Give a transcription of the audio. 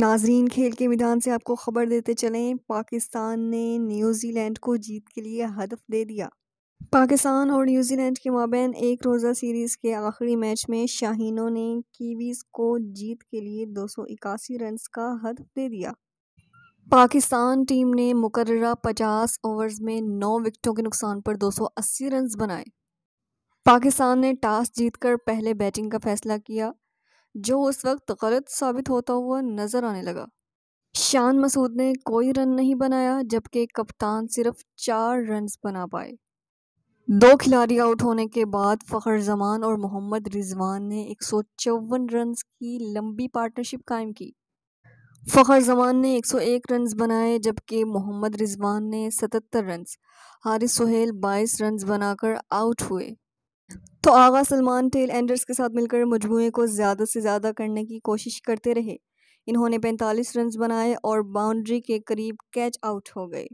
नाजरीन खेल के मैदान से आपको ख़बर देते चलें पाकिस्तान ने न्यूज़ीलैंड को जीत के लिए हदफ दे दिया पाकिस्तान और न्यूजीलैंड के माबेन एक रोज़ा सीरीज़ के आखिरी मैच में शाहीनों ने कीवीज़ को जीत के लिए दो सौ इक्यासी रन का हदफ दे दिया पाकिस्तान टीम ने मुकर पचास ओवर्स में नौ विकटों के नुकसान पर दो सौ अस्सी रन बनाए पाकिस्तान ने टॉस जीतकर पहले बैटिंग का फैसला किया जो उस वक्त गलत साबित होता हुआ नजर आने लगा शान मसूद ने कोई रन नहीं बनाया जबकि कप्तान सिर्फ चार रन बना पाए दो खिलाड़ी आउट होने के बाद फ़खर जमान और मोहम्मद रिजवान ने एक सौ चौवन रन की लंबी पार्टनरशिप कायम की फ़खर जमान ने 101 रन बनाए जबकि मोहम्मद रिजवान ने 77 रन हारिस सुहेल 22 रन बनाकर आउट हुए तो आगा सलमान टेल एंडर्स के साथ मिलकर मजमू को ज़्यादा से ज़्यादा करने की कोशिश करते रहे इन्होंने 45 रन बनाए और बाउंड्री के करीब कैच आउट हो गए